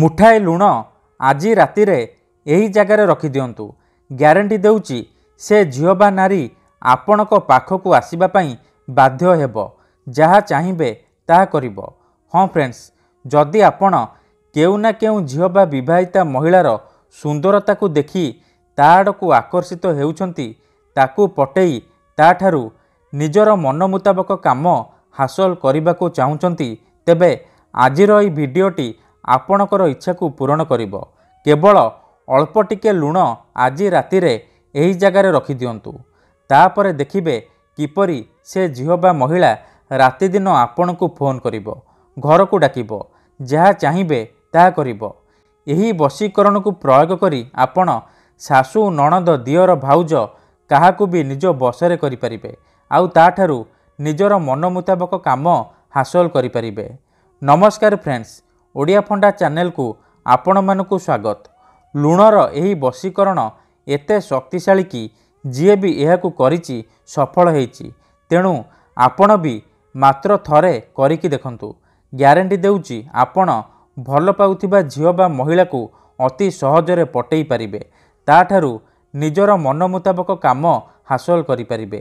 ମୁଠାଏ ଲୁଣ ଆଜି ରାତିରେ ଏହି ଜାଗାରେ ରଖିଦିଅନ୍ତୁ ଗ୍ୟାରେଣ୍ଟି ଦେଉଛି ସେ ଝିଅ ବା ନାରୀ ଆପଣଙ୍କ ପାଖକୁ ଆସିବା ପାଇଁ ବାଧ୍ୟ ହେବ ଯାହା ଚାହିଁବେ ତାହା କରିବ ହଁ ଫ୍ରେଣ୍ଡସ୍ ଯଦି ଆପଣ କେଉଁ ନା କେଉଁ ଝିଅ ବା ବିବାହିତା ମହିଳାର ସୁନ୍ଦରତାକୁ ଦେଖି ତା ଆଡ଼କୁ ଆକର୍ଷିତ ହେଉଛନ୍ତି ତାକୁ ପଟେଇ ତା'ଠାରୁ ନିଜର ମନ ମୁତାବକ କାମ ହାସଲ କରିବାକୁ ଚାହୁଁଛନ୍ତି ତେବେ ଆଜିର ଏହି ଭିଡ଼ିଓଟି ଆପଣଙ୍କର ଇଚ୍ଛାକୁ ପୂରଣ କରିବ କେବଳ ଅଳ୍ପ ଟିକିଏ ଲୁଣ ଆଜି ରାତିରେ ଏହି ଜାଗାରେ ରଖିଦିଅନ୍ତୁ ତାପରେ ଦେଖିବେ କିପରି ସେ ଝିଅ ବା ମହିଳା ରାତିଦିନ ଆପଣଙ୍କୁ ଫୋନ୍ କରିବ ଘରକୁ ଡାକିବ ଯାହା ଚାହିଁବେ ତାହା କରିବ ଏହି ବଶୀକରଣକୁ ପ୍ରୟୋଗ କରି ଆପଣ ଶାଶୁ ନଣନ୍ଦ ଦିଅର ଭାଉଜ କାହାକୁ ବି ନିଜ ବସରେ କରିପାରିବେ ଆଉ ତାଠାରୁ ନିଜର ମନ ମୁତାବକ କାମ ହାସଲ କରିପାରିବେ ନମସ୍କାର ଫ୍ରେଣ୍ଡସ୍ ଓଡ଼ିଆ ଫଣ୍ଡା ଚ୍ୟାନେଲକୁ ଆପଣମାନଙ୍କୁ ସ୍ୱାଗତ ଲୁଣର ଏହି ବଶୀକରଣ ଏତେ ଶକ୍ତିଶାଳୀ କି ଯିଏ ବି ଏହାକୁ କରିଛି ସଫଳ ହୋଇଛି ତେଣୁ ଆପଣ ବି ମାତ୍ର ଥରେ କରିକି ଦେଖନ୍ତୁ ଗ୍ୟାରେଣ୍ଟି ଦେଉଛି ଆପଣ ଭଲ ପାଉଥିବା ଝିଅ ବା ମହିଳାକୁ ଅତି ସହଜରେ ପଟେଇ ପାରିବେ ତାଠାରୁ ନିଜର ମନ ମୁତାବକ କାମ ହାସଲ କରିପାରିବେ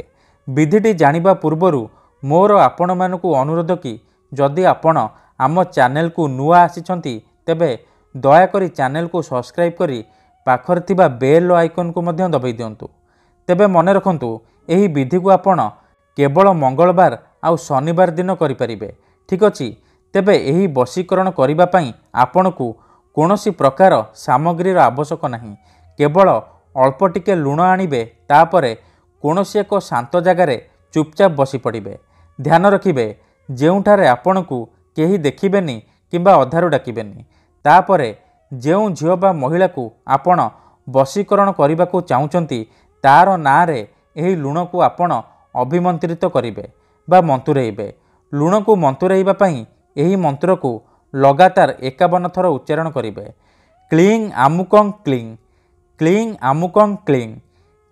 ବିଧିଟି ଜାଣିବା ପୂର୍ବରୁ ମୋର ଆପଣମାନଙ୍କୁ ଅନୁରୋଧ କି ଯଦି ଆପଣ आम चेल को नुआ आसी तेब दयाक चेल को सब्सक्राइब कर पाखर थिबा बेल आइकन को दबाई दिंतु तेब मन रखु यह विधि को आपण केवल मंगलवार आ शनिवार दिन करें ठीक अच्छे तेब यह वशीकरण करने आपण को कौन प्रकार सामग्री आवश्यक ना केवल अल्प टिके लुण आपर कौन एक शांत जगार चुपचाप बसी पड़े ध्यान रखिए जोठार आपण को କେହି ଦେଖିବେନି କିମ୍ବା ଅଧାରୁ ଡାକିବେନି ତାପରେ ଯେଉଁ ଝିଅ ବା ମହିଳାକୁ ଆପଣ ବଶୀକରଣ କରିବାକୁ ଚାହୁଁଛନ୍ତି ତାର ନାଁରେ ଏହି ଲୁଣକୁ ଆପଣ ଅଭିମନ୍ତ୍ରିତ କରିବେ ବା ମନ୍ତୁରେଇବେ ଲୁଣକୁ ମନ୍ତୁରେଇବା ପାଇଁ ଏହି ମନ୍ତ୍ରକୁ ଲଗାତାର ଏକାବନ ଥର ଉଚ୍ଚାରଣ କରିବେ କ୍ଲିଙ୍ଗ ଆମୁକଂ କ୍ଲିଙ୍ଗ କ୍ଲିଙ୍ଗ ଆମୁକଂ କ୍ଲିଙ୍ଗ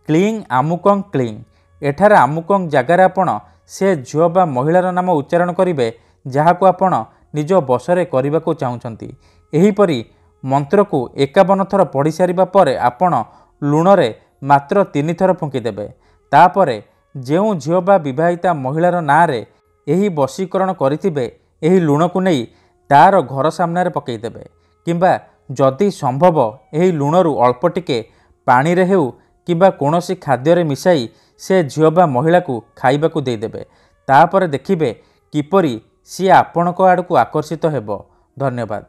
କ୍ଲିଙ୍ଗ ଆମୁକଙ୍କ କ୍ଲିଙ୍ଗ ଏଠାରେ ଆମୁକଙ୍କ ଜାଗାରେ ଆପଣ ସେ ଝିଅ ବା ମହିଳାର ନାମ ଉଚ୍ଚାରଣ କରିବେ ଯାହାକୁ ଆପଣ ନିଜ ବସରେ କରିବାକୁ ଚାହୁଁଛନ୍ତି ଏହିପରି ମନ୍ତ୍ରକୁ ଏକାବନ ଥର ପଢ଼ିସାରିବା ପରେ ଆପଣ ଲୁଣରେ ମାତ୍ର ତିନି ଥର ଫୁଙ୍କିଦେବେ ତାପରେ ଯେଉଁ ଝିଅ ବା ବିବାହିତା ମହିଳାର ନାଁରେ ଏହି ବଶୀକରଣ କରିଥିବେ ଏହି ଲୁଣକୁ ନେଇ ତା'ର ଘର ସାମ୍ନାରେ ପକାଇଦେବେ କିମ୍ବା ଯଦି ସମ୍ଭବ ଏହି ଲୁଣରୁ ଅଳ୍ପ ଟିକେ ପାଣିରେ ହେଉ କିମ୍ବା କୌଣସି ଖାଦ୍ୟରେ ମିଶାଇ ସେ ଝିଅ ବା ମହିଳାକୁ ଖାଇବାକୁ ଦେଇଦେବେ ତାପରେ ଦେଖିବେ କିପରି ସିଏ ଆପଣଙ୍କ ଆଡ଼କୁ ଆକର୍ଷିତ ହେବ ଧନ୍ୟବାଦ